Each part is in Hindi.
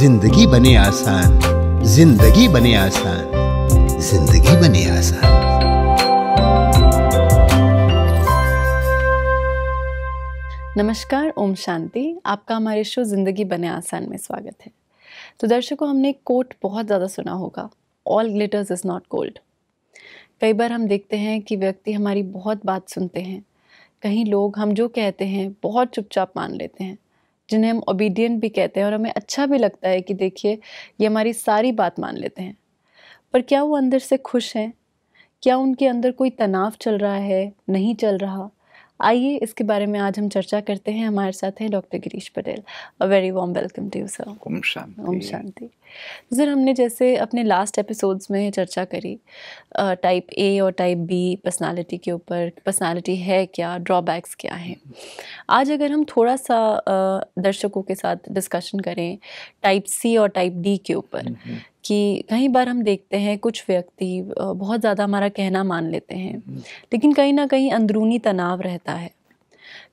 जिंदगी बने आसान जिंदगी बने आसान जिंदगी बने आसान नमस्कार ओम शांति आपका हमारे शो जिंदगी बने आसान में स्वागत है तो दर्शकों हमने कोट बहुत ज़्यादा सुना होगा all glitters is not gold कई बार हम देखते हैं कि व्यक्ति हमारी बहुत बात सुनते हैं कहीं लोग हम जो कहते हैं बहुत चुपचाप मान लेते हैं जिन्हें हम ओबीडियंट भी कहते हैं और हमें अच्छा भी लगता है कि देखिए ये हमारी सारी बात मान लेते हैं पर क्या वो अंदर से खुश हैं क्या उनके अंदर कोई तनाव चल रहा है नहीं चल रहा आइए इसके बारे में आज हम चर्चा करते हैं हमारे साथ हैं doctor Girish Patel a very warm welcome to you sir ओम शांति ओम शांति सर हमने जैसे अपने लास्ट एपिसोड्स में चर्चा करी टाइप ए और टाइप बी पर्सनालिटी के ऊपर पर्सनालिटी है क्या ड्रॉबैक्स क्या हैं आज अगर हम थोड़ा सा दर्शकों के साथ डिस्कशन करें टाइप सी और टाइप डी के ऊपर हम्म, हम्म। कि कई बार हम देखते हैं कुछ व्यक्ति बहुत ज़्यादा हमारा कहना मान लेते हैं हम्म। लेकिन कहीं ना कहीं अंदरूनी तनाव रहता है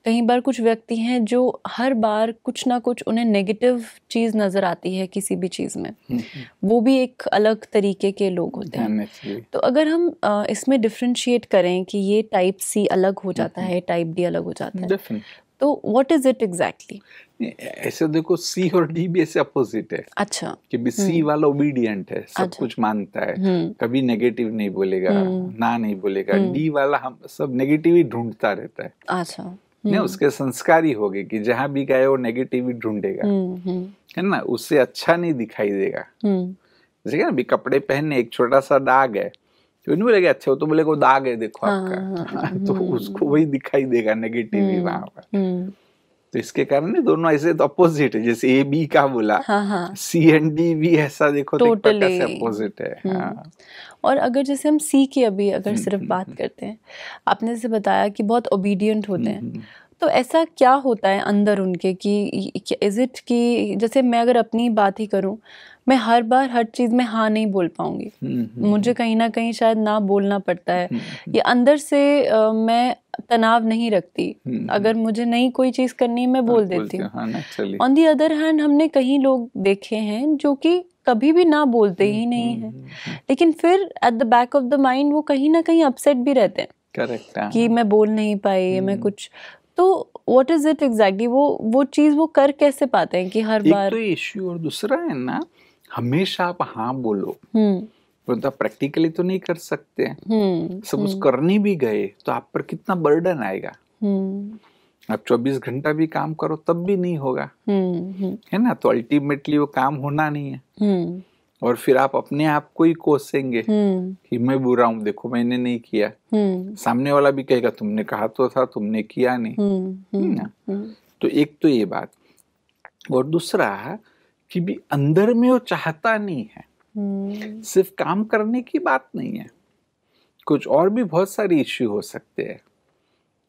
कई बार कुछ व्यक्ति हैं जो हर बार कुछ ना कुछ उन्हें नेगेटिव चीज़ नज़र आती है किसी भी चीज़ में हम्म। वो भी एक अलग तरीके के लोग होते हैं तो अगर हम इसमें डिफ्रेंशिएट करें कि ये टाइप सी हम्म। अलग हो जाता है टाइप डी अलग हो जाता है तो व्हाट इज इट एग्जैक्टली ऐसे देखो सी और डी भी ऐसे अपोजिट है अच्छा कि भी सी हम्म। वाला ओबीडियंट है सब अच्छा, कुछ मानता है हम्म। कभी नेगेटिव नहीं बोलेगा हम्म। ना नहीं बोलेगा डी वाला हम सब नेगेटिव ही ढूंढता रहता है अच्छा नहीं उसके संस्कार ही हो गए कि जहाँ भी गए वो नेगेटिव ही ढूंढेगा है ना उससे अच्छा नहीं दिखाई देगा जैसे ना भी कपड़े पहनने एक छोटा सा दाग है जो नहीं बोलेगा अच्छे हो तो बोले को दाग है देखो हाँ, आपका हाँ, हाँ, हाँ। तो उसको वही दिखाई देगा नेगेटिव ही हम्म, वहां पर हम्म। तो इसके कारण ना दोनों ऐसे तो अपोजिट है जैसे ए बी का बोला सी एंड डी भी ऐसा देखो टोटली तो अपोजिट है हम्म। हाँ। और अगर जैसे हम सी की अभी अगर सिर्फ बात करते हैं आपने जैसे बताया कि बहुत ओबीडियंट होते हैं तो ऐसा क्या होता है अंदर उनके कि इज़ इट कि जैसे मैं अगर अपनी बात ही करूं मैं हर बार हर चीज़ में हाँ नहीं बोल पाऊंगी हम्म, हम्म, हम्म। मुझे कहीं ना कहीं शायद ना बोलना पड़ता है ये अंदर से आ, मैं तनाव नहीं रखती अगर मुझे नहीं कोई चीज़ करनी है मैं बोल देती हूँ ऑन दी अदर हैंड हमने कई लोग देखे हैं जो कि कभी भी ना बोलते ही नहीं है लेकिन फिर at the back of the mind वो कहीं ना कहीं अपसेट भी रहते हैं हाँ, कि हाँ। मैं बोल नहीं पाई मैं कुछ तो व्हाट इज इट एग्जैक्टली वो वो चीज़ वो कर कैसे पाते हैं कि हर बार तो इश्यू और दूसरा है ना हमेशा आप हाँ बोलो परंतु हम्म। आप प्रैक्टिकली तो नहीं कर सकते हम्म, सपोज हम्म। करने भी गए तो आप पर कितना बर्डन आएगा आप 24 घंटा भी काम करो तब भी नहीं होगा है ना तो अल्टीमेटली वो काम होना नहीं है और फिर आप अपने आप को ही कोसेंगे कि मैं बुरा हूँ देखो मैंने नहीं किया सामने वाला भी कहेगा तुमने कहा तो था तुमने किया नहीं ना तो एक तो ये बात और दूसरा कि भी अंदर में वो चाहता नहीं है हम्म। सिर्फ काम करने की बात नहीं है कुछ और भी बहुत सारे इश्यू हो सकते हैं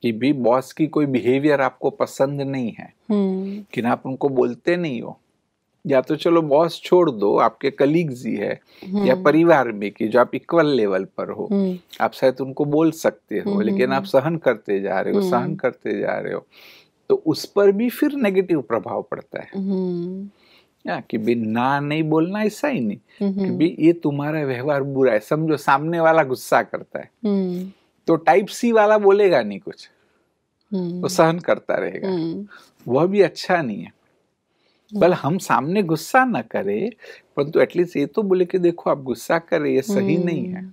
कि भी बॉस की कोई बिहेवियर आपको पसंद नहीं है हम्म। कि ना आप उनको बोलते नहीं हो या तो चलो बॉस छोड़ दो आपके कलीग्स ही है या हम्म। परिवार में कि जो आप इक्वल लेवल पर हो आप शायद उनको बोल सकते हो लेकिन आप सहन करते जा रहे हो सहन करते जा रहे हो तो उस पर भी फिर नेगेटिव प्रभाव पड़ता है कि भी ना नहीं बोलना ऐसा ही नहीं कि भी ये तुम्हारा व्यवहार बुरा है समझो सामने वाला गुस्सा करता है हम्म। तो टाइप सी वाला बोलेगा नहीं कुछ हम्म। वो सहन करता रहेगा हम्म। वह भी अच्छा नहीं है बल हम सामने गुस्सा ना करे परंतु एटलीस्ट ये तो बोले कि देखो आप गुस्सा कर रहे ये सही नहीं है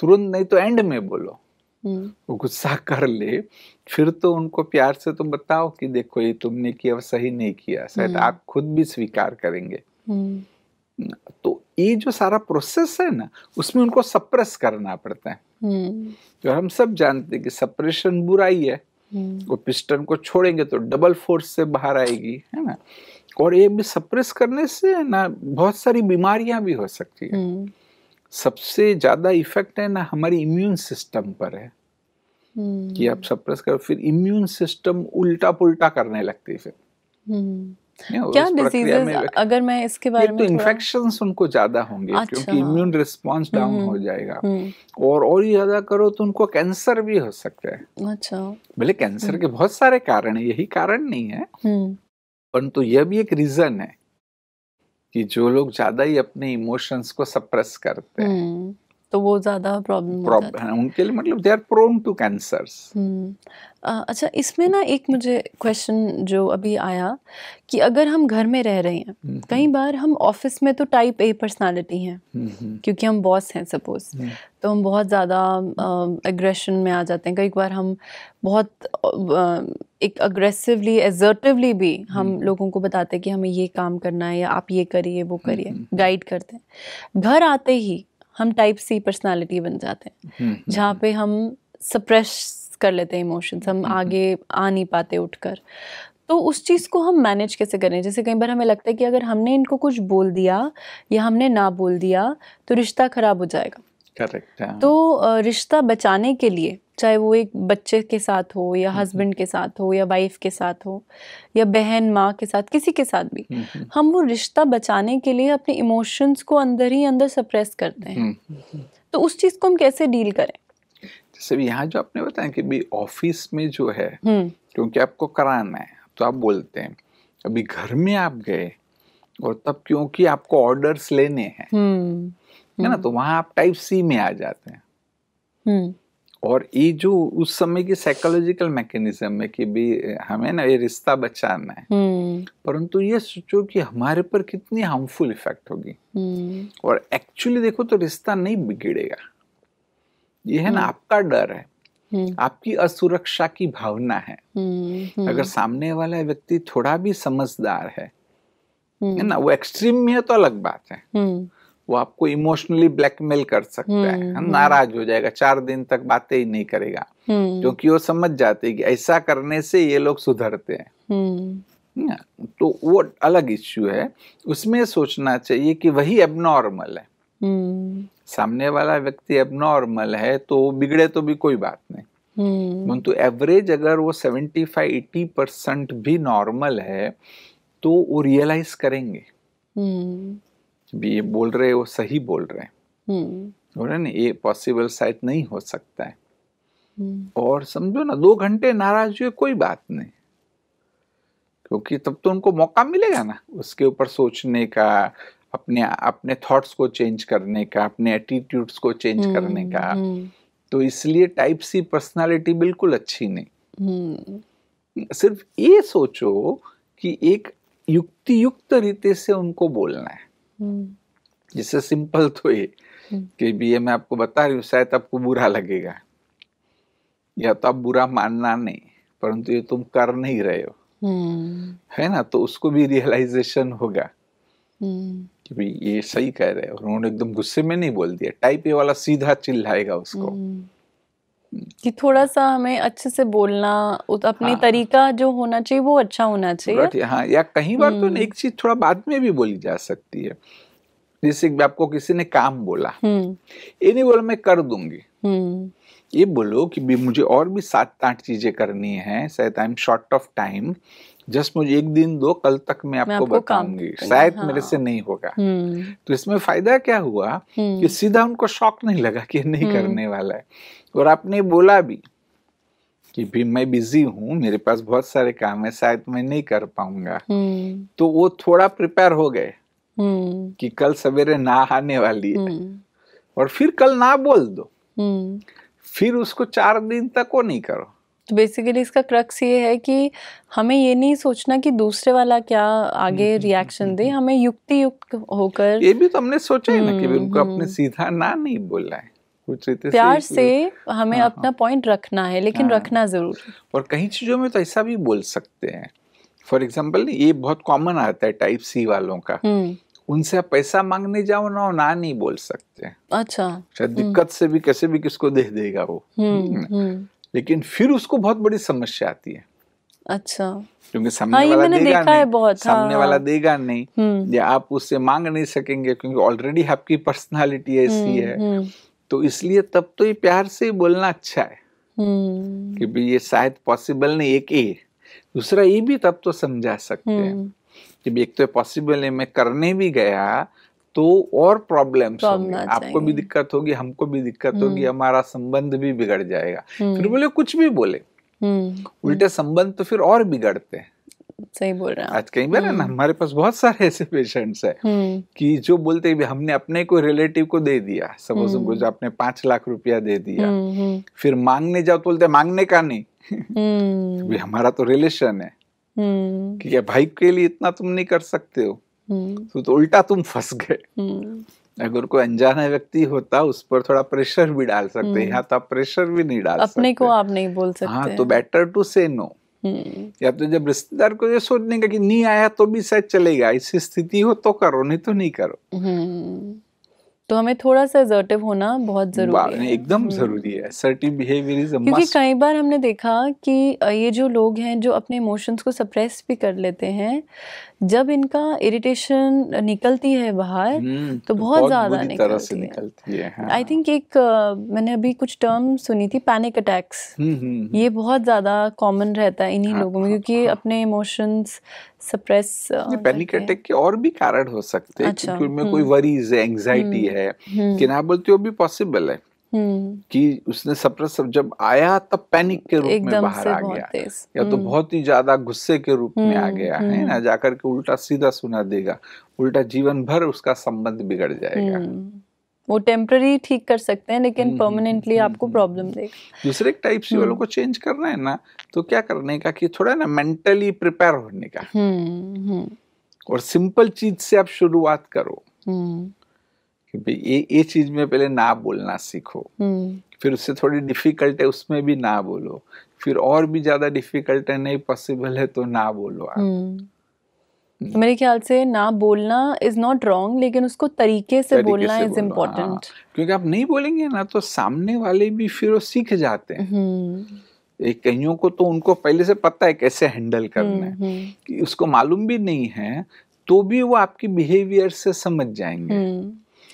तुरंत नहीं तो एंड में बोलो हम्म। गुस्सा कर ले फिर तो उनको प्यार से तुम बताओ कि देखो ये तुमने किया सही नहीं किया शायद हम्म। आप खुद भी स्वीकार करेंगे हम्म। तो ये जो सारा प्रोसेस है ना उसमें उनको सप्रेस करना पड़ता है जो तो हम सब जानते हैं कि सप्रेशन बुराई है वो पिस्टन को छोड़ेंगे तो डबल फोर्स से बाहर आएगी है ना और ये भी सप्रेस करने से ना बहुत सारी बीमारियां भी हो सकती है सबसे ज़्यादा इफेक्ट है ना हमारी इम्यून सिस्टम पर है hmm. कि आप सप्रेस हम्म। करो फिर इम्यून सिस्टम उल्टा पुल्टा करने लगती है फिर hmm. क्या डिजीजेस अगर मैं इसके बारे में तो इन्फेक्शन उनको ज्यादा होंगे अच्छा, क्योंकि इम्यून रिस्पॉन्स डाउन हो जाएगा हम्म। और और ज्यादा करो तो उनको कैंसर भी हो सकता है अच्छा भले कैंसर के बहुत सारे कारण है यही कारण नहीं है परंतु यह भी एक रीजन है कि जो लोग ज्यादा ही अपने इमोशंस को सप्रेस करते हैं हम्म। तो वो ज़्यादा प्रॉब्लम हाँ, उनके लिए मतलब they are prone to cancers अच्छा इसमें ना एक मुझे क्वेश्चन जो अभी आया कि अगर हम घर में रह रहे हैं हम्म, कई हम्म। बार हम ऑफिस में तो टाइप ए पर्सनालिटी हैं हम्म, क्योंकि हम बॉस हैं सपोज तो हम बहुत ज़्यादा एग्रेशन में आ जाते हैं कई बार हम बहुत एक अग्रेसिवली एजर्टिवली भी हम लोगों को बताते हैं कि हमें ये काम करना है या आप ये करिए वो करिए गाइड करते हैं घर आते ही हम टाइप सी पर्सनालिटी बन जाते हैं हम्म, हम्म, जहाँ हम्म। पे हम सप्रेस कर लेते हैं इमोशंस हम आगे आ नहीं पाते उठकर तो उस चीज़ को हम मैनेज कैसे करें जैसे कई बार हमें लगता है कि अगर हमने इनको कुछ बोल दिया या हमने ना बोल दिया तो रिश्ता ख़राब हो जाएगा करेक्ट हाँ। तो रिश्ता बचाने के लिए चाहे वो एक बच्चे के साथ हो या हस्बैंड हम्म, हम्म। के साथ हो या वाइफ के साथ हो या बहन माँ के साथ किसी के साथ भी हम्म, हम वो रिश्ता बचाने के लिए अपने इमोशंस को अंदर ही अंदर सप्रेस करते हैं तो उस चीज़ को हम कैसे डील करें जैसे यहाँ जो आपने बताया कि भी ऑफिस में जो है क्योंकि आपको कराना है तो आप बोलते हैं अभी घर में आप गए और तब क्योंकि आपको ऑर्डर्स लेने हैं है ना तो वहाँ आप टाइप सी में आ जाते हैं और ये जो उस समय की साइकोलॉजिकल मैकेनिज्म है कि भी हमें ना ये रिश्ता बचाना है हम्म। परंतु ये सोचो कि हमारे पर कितनी हार्मफुल इफेक्ट होगी हम्म। और एक्चुअली देखो तो रिश्ता नहीं बिगड़ेगा ये है ना हम्म। आपका डर है आपकी असुरक्षा की भावना है अगर सामने वाला व्यक्ति थोड़ा भी समझदार है ना वो एक्सट्रीम में है तो अलग बात है वो आपको इमोशनली ब्लैकमेल कर सकता है हम्म, हम हम्म। नाराज हो जाएगा चार दिन तक बातें ही नहीं करेगा हम्म। क्योंकि वो समझ जाते कि ऐसा करने से ये लोग सुधरते हैं तो वो अलग इश्यू है उसमें सोचना चाहिए कि वही एबनॉर्मल है सामने वाला व्यक्ति एबनॉर्मल है तो बिगड़े तो भी कोई बात नहीं परंतु एवरेज अगर वो सेवेंटी फाइव एटी परसेंट भी नॉर्मल है तो वो रियलाइज करेंगे भी ये बोल रहे हैं वो सही बोल रहे हैं हम्म। बोल रहे ना ये पॉसिबल शायद नहीं हो सकता है हम्म। और समझो ना दो घंटे नाराज हुए कोई बात नहीं क्योंकि तब तो उनको मौका मिलेगा ना उसके ऊपर सोचने का अपने अपने थॉट्स को चेंज करने का अपने एटीट्यूड्स को चेंज हम्म, करने का तो इसलिए टाइप सी पर्सनालिटी बिल्कुल अच्छी नहीं सिर्फ ये सोचो कि एक युक्ति युक्त रीते से उनको बोलना है जिससे हम्म। सिंपल तो ये हम्म। कि भी ये मैं आपको बता रही हूँ शायद आपको बुरा लगेगा या तो आप बुरा मानना नहीं परंतु ये तुम कर नहीं रहे हो हम्म। है ना तो उसको भी रियलाइजेशन होगा कि भी ये सही कह रहे हो उन्होंने एकदम गुस्से में नहीं बोल दिया टाइप ए वाला सीधा चिल्लाएगा उसको कि थोड़ा सा हमें अच्छे से बोलना अपनी हाँ, तरीका जो होना चाहिए वो अच्छा होना चाहिए हाँ या कहीं बार तो हम्म। एक चीज थोड़ा बाद में भी बोली जा सकती है जैसे आपको किसी ने काम बोला ये हम्म। नहीं बोला मैं कर दूंगी हम्म। ये बोलो कि भी मुझे और भी सात आठ चीजें करनी है शायद I am short of time just मुझे एक दिन दो कल तक मैं आपको, आपको बताऊंगी शायद हाँ। मेरे से नहीं होगा हम्म। तो इसमें फायदा क्या हुआ हम्म। कि सीधा उनको शौक नहीं लगा कि नहीं हम्म। करने वाला है और आपने बोला भी कि भी मैं बिजी हूँ मेरे पास बहुत सारे काम है शायद मैं नहीं कर पाऊंगा तो वो थोड़ा प्रिपेयर हो गए कि कल सवेरे ना आने वाली है और फिर कल ना बोल दो फिर उसको चार दिन तक वो नहीं करो तो बेसिकली इसका क्रक्स ये है कि हमें ये नहीं सोचना कि दूसरे वाला क्या आगे रिएक्शन हम्म, हम्म, हम्म, दे हमें युक्ति युक्त होकर ये भी तो हमने सोचा ही ना कि उनको अपने सीधा ना नहीं बोलना है कुछ प्यार से, से हमें हाँ, अपना पॉइंट हाँ। रखना है लेकिन हाँ। रखना जरूर और कई चीजों में तो ऐसा भी बोल सकते हैं फॉर एग्जाम्पल ये बहुत कॉमन आता है टाइप सी वालों का उनसे आप पैसा मांगने जाओ ना ना नहीं बोल सकते अच्छा दिक्कत से भी कैसे भी किसको दे देगा वो लेकिन फिर उसको बहुत बड़ी समस्या आती है अच्छा क्योंकि सामने हाँ, हाँ। वाला देगा नहीं है बहुत, सामने हाँ, वाला देगा नहीं या आप उससे मांग नहीं सकेंगे क्योंकि ऑलरेडी आपकी पर्सनालिटी ऐसी है हम्म, हम्म। तो इसलिए तब तो ये प्यार से ही बोलना अच्छा है हम्म। कि भाई ये शायद पॉसिबल नहीं एक ए दूसरा ये भी तब तो समझा सकते हैं कि एक तो पॉसिबल है मैं करने भी गया तो और प्रॉब्लम्स आपको भी दिक्कत होगी हमको भी दिक्कत हम्म। होगी हमारा संबंध भी बिगड़ जाएगा हम्म। फिर बोले कुछ भी बोले हम्म। उल्टे संबंध तो फिर और बिगड़ते हैं सही बोल रहे हैं आज कहीं बार ना हमारे पास बहुत सारे ऐसे पेशेंट्स हैं कि जो बोलते हैं हमने अपने को रिलेटिव को दे दिया सपोज उनको आपने पांच लाख रुपया दे दिया फिर मांगने जाओ तो बोलते मांगने का नहीं तो हमारा तो रिलेशन है कि भाई के लिए इतना तुम नहीं कर सकते हो हम्म। तो, तो उल्टा तुम फंस गए हम्म। अगर कोई अनजाना व्यक्ति होता उस पर थोड़ा प्रेशर भी डाल सकते हैं हम्म। यहाँ तो आप प्रेशर भी नहीं डाल अपने को आप नहीं बोल सकते हाँ तो बेटर टू से नो या तो जब रिश्तेदार को ये सोचने का कि नहीं आया तो भी शायद चलेगा ऐसी स्थिति हो तो करो नहीं तो नहीं करो तो हमें थोड़ा सा असर्टिव होना बहुत हम्म। जरूरी है एकदम जरूरी है असर्टिव बिहेवियर इज क्योंकि कई बार हमने देखा कि ये जो लोग हैं जो अपने इमोशंस को सप्रेस भी कर लेते हैं जब इनका इरिटेशन निकलती है बाहर हम्म, तो, तो बहुत ज़्यादा निकलती है आई थिंक हाँ। एक मैंने अभी कुछ टर्म सुनी थी पैनिक अटैक्स हम्म, ये बहुत ज़्यादा कॉमन रहता है इन्हीं हाँ, लोगों में हाँ, क्योंकि अपने इमोशंस सप्रेस पैनिक अटैक के और भी कारण हो सकते हैं अच्छा, क्योंकि उनमें हम्म। कोई वरीज हम्म, है एंजाइटी हम्म। है कि ना बोलते वो भी पॉसिबल है कि उसने सप्रेस जब आया तब पैनिक के रूप में बाहर आ गया या तो बहुत ही ज्यादा गुस्से के रूप में आ गया है ना जाकर के उल्टा सीधा सुना देगा उल्टा जीवन भर उसका संबंध बिगड़ जाएगा वो टेम्प्ररी ठीक कर सकते हैं लेकिन परमानेंटली हम्म, हम्म, हम्म, आपको प्रॉब्लम देगा दूसरे टाइप से वालों को चेंज करना है ना तो क्या करने का कि थोड़ा ना मेंटली प्रिपेयर होने का और सिंपल चीज से आप शुरुआत करो कि ये ये चीज में पहले ना बोलना सीखो फिर उससे थोड़ी डिफिकल्ट है उसमें भी ना बोलो फिर और भी ज्यादा डिफिकल्ट है नहीं पॉसिबल है तो ना बोलो आप मेरे ख्याल से ना बोलना इज नॉट रॉन्ग लेकिन उसको तरीके से तरीके बोलना इज इम्पोर्टेंट हाँ। क्योंकि आप नहीं बोलेंगे ना तो सामने वाले भी फिर वो सीख जाते हैं हम्म। एक कईयों को तो उनको पहले से पता है कैसे हैंडल करना है हम्म, हम्म। कि उसको मालूम भी नहीं है तो भी वो आपके बिहेवियर से समझ जाएंगे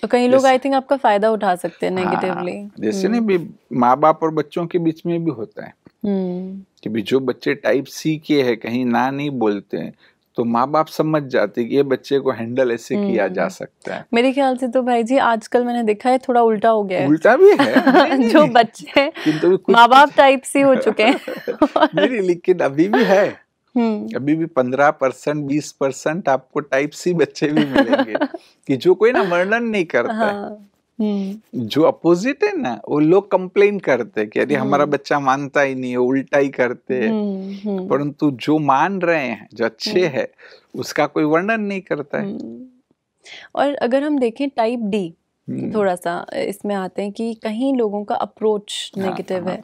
तो कई लोग आई थिंक आपका फायदा उठा सकते हैं नेगेटिवली हाँ। जैसे नहीं भी माँ बाप और बच्चों के बीच में भी होता है कि भी जो बच्चे टाइप सी के है कहीं ना नहीं बोलते हैं तो माँ बाप समझ जाते कि ये बच्चे को हैंडल ऐसे किया जा हम्म। सकता है मेरे ख्याल से तो भाई जी आजकल मैंने देखा है थोड़ा उल्टा हो गया है उल्टा भी है जो बच्चे तो माँ बाप टाइप से हो चुके हैं लेकिन अभी भी है हम्म। अभी भी पंद्रह परसेंट बीस परसेंट आपको टाइप सी बच्चे भी मिलेंगे कि जो कोई ना वर्णन नहीं करता हाँ। हम्म। जो अपोजिट है ना वो लोग कंप्लेन करते कि अरे हम्म। हमारा बच्चा मानता ही नहीं है उल्टा ही करते हैं हम्म, परंतु जो मान रहे हैं जो अच्छे है उसका कोई वर्णन नहीं करता है और अगर हम देखें टाइप डी थोड़ा सा इसमें आते हैं कि कहीं लोगों का अप्रोच नेगेटिव हाँ, है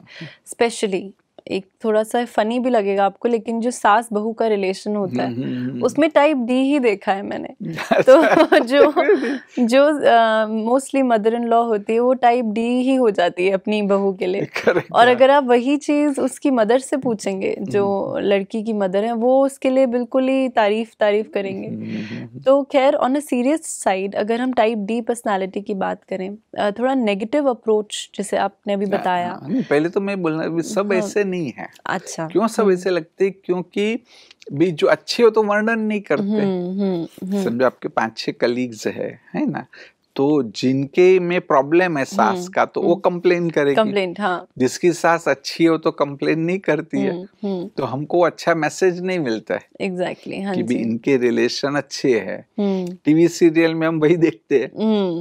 स्पेशली हाँ। एक थोड़ा सा फनी भी लगेगा आपको लेकिन जो सास बहू का रिलेशन होता है हम्म, हम्म, हम्म। उसमें टाइप डी ही देखा है मैंने तो जो जो मोस्टली मदर इन लॉ होती है वो टाइप डी ही हो जाती है अपनी बहू के लिए और हाँ। अगर आप वही चीज़ उसकी मदर से पूछेंगे जो लड़की की मदर है वो उसके लिए बिल्कुल ही तारीफ तारीफ करेंगे तो खैर ऑन अ सीरियस साइड अगर हम टाइप डी पर्सनैलिटी की बात करें थोड़ा नेगेटिव अप्रोच जैसे आपने अभी हाँ, बताया हाँ, पहले तो मैं बोलना सब ऐसे नहीं है अच्छा क्यों सब हम्म। ऐसे लगते क्योंकि भी जो अच्छे हो तो वर्णन नहीं करते हम्म, हम्म, समझो आपके पांच छह कलीग्स है है ना तो जिनके में प्रॉब्लम है सास हम्म, का तो वो कंप्लेन करेगी कंप्लेन हाँ जिसकी सास अच्छी हो तो कंप्लेन नहीं करती है हम्म, हम्म। तो हमको अच्छा मैसेज नहीं मिलता है एग्जैक्टली exactly, हाँ कि भी इनके रिलेशन अच्छे हैं टीवी सीरियल में हम वही देखते हैं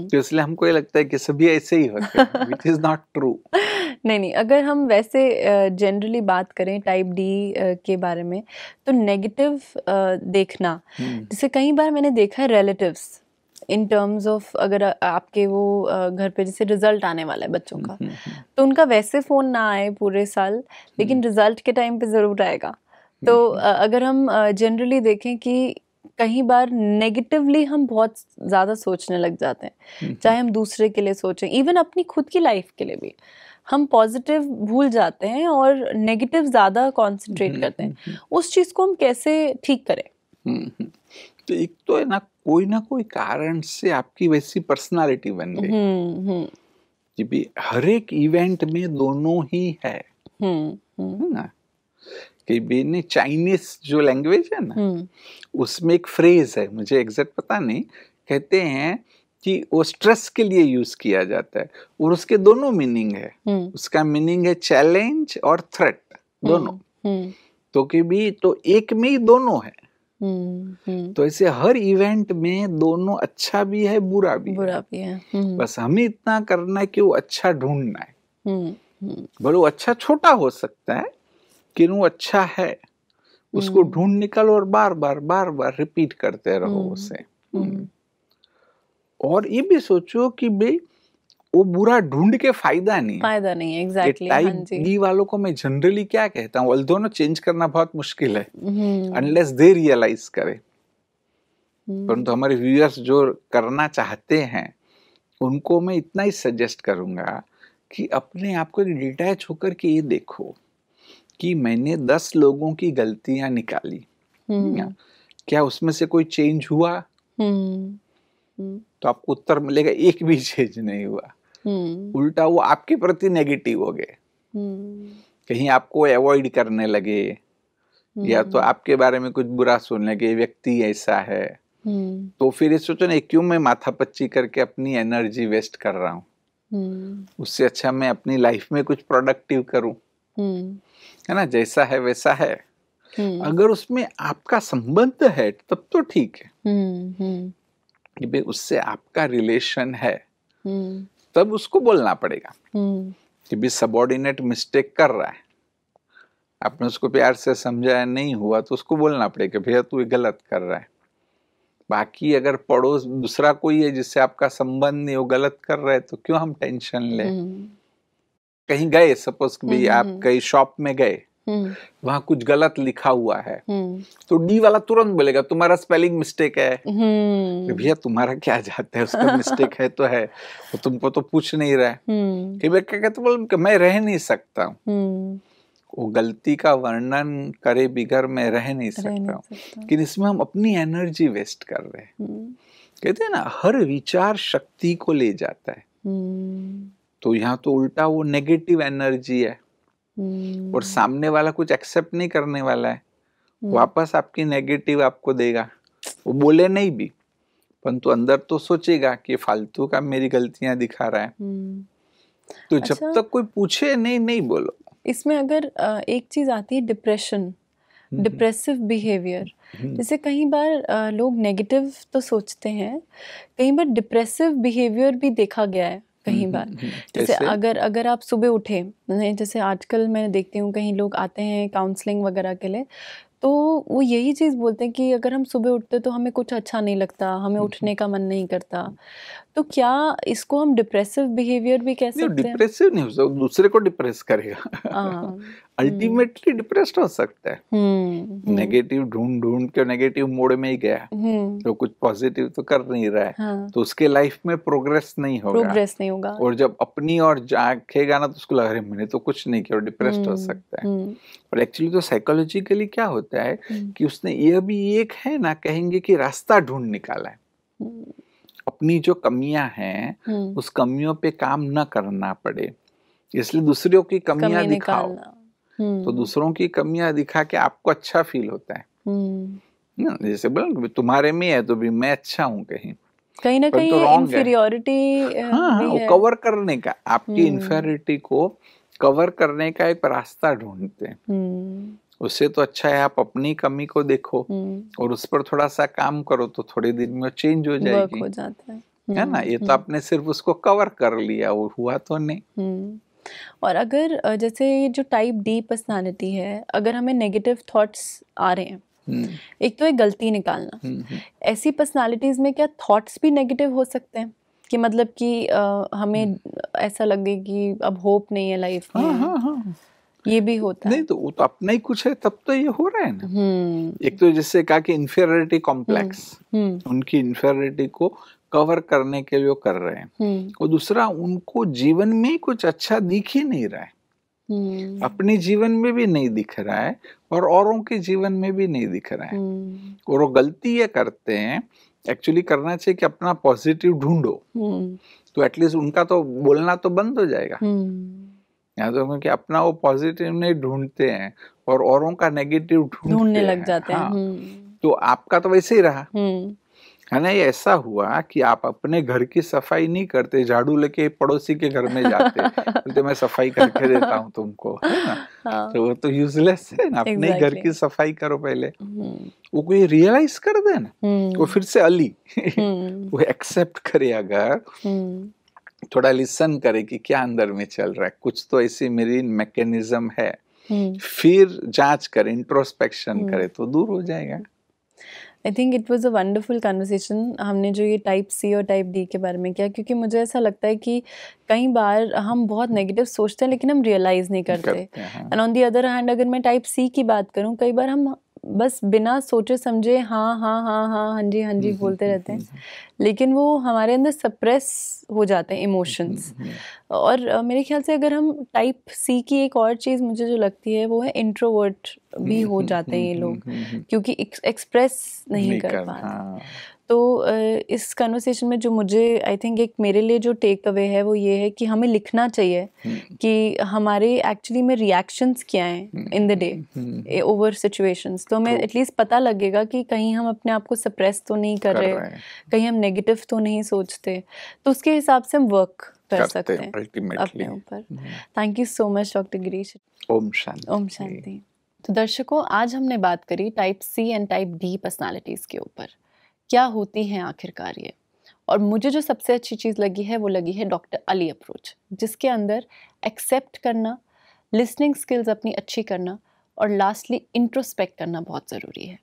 तो इसलिए हमको ये लगता है कि सभी ऐसे ही होते हैं इज नॉट ट्रू नहीं नहीं अगर हम वैसे जनरली बात करें टाइप डी के बारे में तो नेगेटिव देखना जैसे कई बार मैंने देखा है रिलेटिव्स इन टर्म्स ऑफ अगर आपके वो घर पे जैसे रिजल्ट आने वाला है बच्चों का हम्म, हम्म, हम्म। तो उनका वैसे फ़ोन ना आए पूरे साल लेकिन रिजल्ट के टाइम पे ज़रूर आएगा तो अगर हम जनरली देखें कि कहीं बार नेगेटिवली हम बहुत ज़्यादा सोचने लग जाते हैं चाहे हम दूसरे के लिए सोचें इवन अपनी खुद की लाइफ के लिए भी हम पॉजिटिव भूल जाते हैं और नेगेटिव ज़्यादा कॉन्सेंट्रेट करते हैं उस चीज़ को हम कैसे ठीक करें तो एक तो है ना कोई ना कोई कारण से आपकी वैसी पर्सनालिटी बन गई जी हम्म, हम्म। भी हर एक इवेंट में दोनों ही है हम्म, ना कि चाइनीज जो लैंग्वेज है ना उसमें एक फ्रेज है मुझे एग्जैक्ट पता नहीं कहते हैं कि वो स्ट्रेस के लिए यूज किया जाता है और उसके दोनों मीनिंग है उसका मीनिंग है चैलेंज और थ्रेट दोनों तो कि भी तो एक में ही दोनों है हम्म, हम्म। तो ऐसे हर इवेंट में दोनों अच्छा भी है बुरा भी बुरा है। भी है हम्म। बस हमें इतना करना है कि वो अच्छा ढूंढना है भले वो अच्छा छोटा हो सकता है कि वो अच्छा है उसको ढूंढ निकालो और बार बार बार बार रिपीट करते रहो उसे और ये भी सोचो कि भाई वो बुरा ढूंढ के फायदा नहीं फायदा नहीं है एग्जैक्टली exactly, टाइप हाँ डी वालों को मैं जनरली क्या कहता हूँ दोनों चेंज करना बहुत मुश्किल है अनलेस दे रियलाइज करे परंतु हमारे व्यूअर्स जो करना चाहते हैं उनको मैं इतना ही सजेस्ट करूंगा कि अपने आप को डिटैच होकर के ये देखो कि मैंने दस लोगों की गलतियां निकाली हम्म। क्या उसमें से कोई चेंज हुआ हम्म। हम्म। तो आपको उत्तर मिलेगा एक भी चेंज नहीं हुआ हम्म। उल्टा वो आपके प्रति नेगेटिव हो गए हम्म। कहीं आपको अवॉइड करने लगे या तो हम्म। आपके बारे में कुछ बुरा सुन लगे व्यक्ति ऐसा है तो फिर ये सोचो ना क्यों मैं माथा पच्ची करके अपनी एनर्जी वेस्ट कर रहा हूँ उससे अच्छा मैं अपनी लाइफ में कुछ प्रोडक्टिव करूँ है ना जैसा है वैसा है अगर उसमें आपका संबंध है तब तो ठीक है उससे आपका रिलेशन है हम्म। तब उसको बोलना पड़ेगा हम्म। कि भी सबॉर्डिनेट मिस्टेक कर रहा है आपने उसको प्यार से समझाया नहीं हुआ तो उसको बोलना पड़ेगा भैया तू गलत कर रहा है बाकी अगर पड़ोस दूसरा कोई है जिससे आपका संबंध नहीं वो गलत कर रहा है तो क्यों हम टेंशन ले हम्म। कहीं गए सपोज भी आप कहीं शॉप में गए हम्म। वहां कुछ गलत लिखा हुआ है हम्म। तो डी वाला तुरंत बोलेगा तुम्हारा स्पेलिंग मिस्टेक है हम्म। भैया तुम्हारा क्या जाता है उसका मिस्टेक है तो है तो तुमको तो पूछ नहीं रहा है क्या कहते तो बोल मैं रह नहीं सकता हूँ वो गलती का वर्णन करे बिगर मैं रह नहीं सकता हूँ लेकिन इसमें हम अपनी एनर्जी वेस्ट कर रहे हैं कहते हैं ना हर विचार शक्ति को ले जाता है तो यहाँ तो उल्टा वो नेगेटिव एनर्जी है hmm. और हम्म। सामने वाला कुछ एक्सेप्ट नहीं करने वाला है hmm. वापस आपकी नेगेटिव आपको देगा वो बोले नहीं भी परंतु अंदर तो सोचेगा कि फालतू का मेरी गलतियां दिखा रहा है hmm. तो अच्छा, जब तक कोई पूछे नहीं नहीं बोलो इसमें अगर एक चीज आती है डिप्रेशन डिप्रेसिव बिहेवियर जैसे कई बार लोग नेगेटिव तो सोचते हैं कई बार डिप्रेसिव बिहेवियर भी देखा गया है कहीं हम्म, बार हम्म, हम्म। जैसे अगर अगर आप सुबह उठे जैसे आजकल मैं देखती हूँ कहीं लोग आते हैं काउंसलिंग वगैरह के लिए तो वो यही चीज़ बोलते हैं कि अगर हम सुबह उठते तो हमें कुछ अच्छा नहीं लगता हमें उठने का मन नहीं करता तो क्या इसको हम डिप्रेसिव बिहेवियर भी कह सकते हैं डिप्रेसिव नहीं हो सकता दूसरे को डिप्रेस करेगा हाँ। अल्टीमेटली हम्म। डिप्रेस्ड हो सकता है नेगेटिव हम्म। ढूंढ ढूंढ के नेगेटिव मोड में ही गया हम्म। तो कुछ पॉजिटिव तो कर नहीं रहा है हाँ। तो उसके लाइफ में प्रोग्रेस नहीं होगा प्रोग्रेस नहीं होगा और जब अपनी और जाखेगा ना तो उसको लग रहा है मैंने तो कुछ नहीं किया और डिप्रेस्ड हो सकता है और एक्चुअली तो साइकोलॉजिकली क्या होता है कि उसने ये भी एक है ना कहेंगे कि रास्ता ढूंढ निकाला है अपनी जो कमियां हैं उस कमियों पे काम न करना पड़े इसलिए दूसरों की कमियां दिखाओ तो हम्म। दूसरों की कमियां दिखा के आपको अच्छा फील होता हम्म। है ना जैसे बोल तुम्हारे में है तो भी मैं अच्छा हूँ कहीं कहीं ना तो कहीं तो हाँ, हाँ, कवर करने का आपकी इन्फेरिटी हम्म। को कवर करने का एक रास्ता ढूंढते हैं उससे तो अच्छा है आप अपनी कमी को देखो और उस पर थोड़ा सा काम करो तो थोड़े दिन में चेंज हो जाएगी हो जाता है ना ये तो आपने सिर्फ उसको कवर कर लिया वो हुआ तो नहीं और अगर जैसे जो टाइप डी पर्सनालिटी है अगर हमें नेगेटिव थॉट्स आ रहे हैं हम्म। एक तो एक गलती निकालना हम्म, हम्म। ऐसी पर्सनालिटीज में क्या थॉट्स भी नेगेटिव हो सकते हैं कि मतलब कि हमें ऐसा लगे कि अब होप नहीं है लाइफ में हाँ, हाँ, हाँ। ये भी होता है नहीं तो वो तो अपना ही कुछ है तब तो ये हो रहा है ना एक तो जैसे कहा कि इन्फेरिटी कॉम्प्लेक्स उनकी इन्फेरिटी को कवर करने के लिए कर रहे हैं हम्म। और दूसरा उनको जीवन में कुछ अच्छा दिख ही नहीं रहा है हम्म। अपने जीवन में भी नहीं दिख रहा है और औरों के जीवन में भी नहीं दिख रहा है हम्म। और वो गलती ये करते हैं एक्चुअली करना चाहिए कि अपना पॉजिटिव ढूंढो तो एटलीस्ट उनका तो बोलना तो बंद हो जाएगा यहाँ तो क्योंकि अपना वो पॉजिटिव नहीं ढूंढते हैं और औरों का नेगेटिव ढूंढने लग जाते हैं हाँ। तो आपका तो वैसे ही रहा यानी ऐसा हुआ कि आप अपने घर की सफाई नहीं करते झाड़ू लेके पड़ोसी के घर में जाते बोलते मैं सफाई करके देता हूँ तुमको है ना हाँ। तो वो तो यूजलेस है ना अपने exactly. घर की सफाई करो पहले हम्म। वो कोई रियलाइज कर दे ना वो हम्म। फिर से अली हम्म। वो एक्सेप्ट करे अगर थोड़ा लिसन करे कि क्या अंदर में चल रहा है कुछ तो ऐसी मेरी मैकेनिज्म है फिर जांच करे इंट्रोस्पेक्शन करे तो दूर हो जाएगा I think it was a wonderful conversation हमने जो ये टाइप सी और टाइप डी के बारे में किया क्योंकि मुझे ऐसा लगता है कि कई बार हम बहुत नेगेटिव सोचते हैं लेकिन हम रियलाइज़ नहीं करते and on the other hand अगर मैं टाइप सी की बात करूँ कई बार हम बस बिना सोचे समझे हाँ हाँ हाँ हाँ हाँ जी हाँ जी हम्म, बोलते हम्म, रहते हैं हम्म, लेकिन वो हमारे अंदर सप्रेस हो जाते हैं इमोशंस और मेरे ख्याल से अगर हम टाइप सी की एक और चीज़ मुझे जो लगती है वो है इंट्रोवर्ट भी हो जाते हैं ये लोग क्योंकि एक्सप्रेस नहीं कर पाते हाँ। तो इस कन्वर्सेशन में जो मुझे आई थिंक एक मेरे लिए जो टेक अवे है वो ये है कि हमें लिखना चाहिए हम्म। कि हमारे एक्चुअली में रिएक्शंस क्या हैं in the day over situations तो हमें एटलीस्ट पता लगेगा कि कहीं हम अपने आप को सप्रेस तो नहीं कर, कर रहे, कहीं हम नेगेटिव तो नहीं सोचते तो उसके हिसाब से हम वर्क कर सकते हैं अपने ऊपर thank you so much doctor Girish ओम शांति ओम शांति तो दर्शकों आज हमने बात करी type C and type D personalities के ऊपर क्या होती हैं आखिरकार ये और मुझे जो सबसे अच्छी चीज़ लगी है वो लगी है डॉक्टर अली अप्रोच जिसके अंदर एक्सेप्ट करना लिसनिंग स्किल्स अपनी अच्छी करना और लास्टली इंट्रोस्पेक्ट करना बहुत ज़रूरी है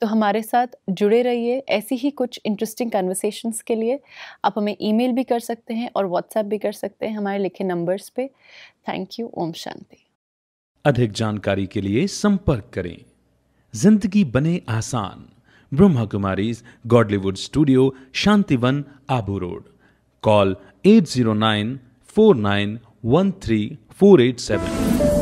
तो हमारे साथ जुड़े रहिए ऐसी ही कुछ इंटरेस्टिंग कन्वर्सेशंस के लिए आप हमें ईमेल भी कर सकते हैं और व्हाट्सएप भी कर सकते हैं हमारे लिखे नंबर्स पे थैंक यू ओम शांति अधिक जानकारी के लिए संपर्क करें जिंदगी बने आसान Brahma Kumari's Godlywood Studio, Shantivan, Abu Road. Call 809 4913 487.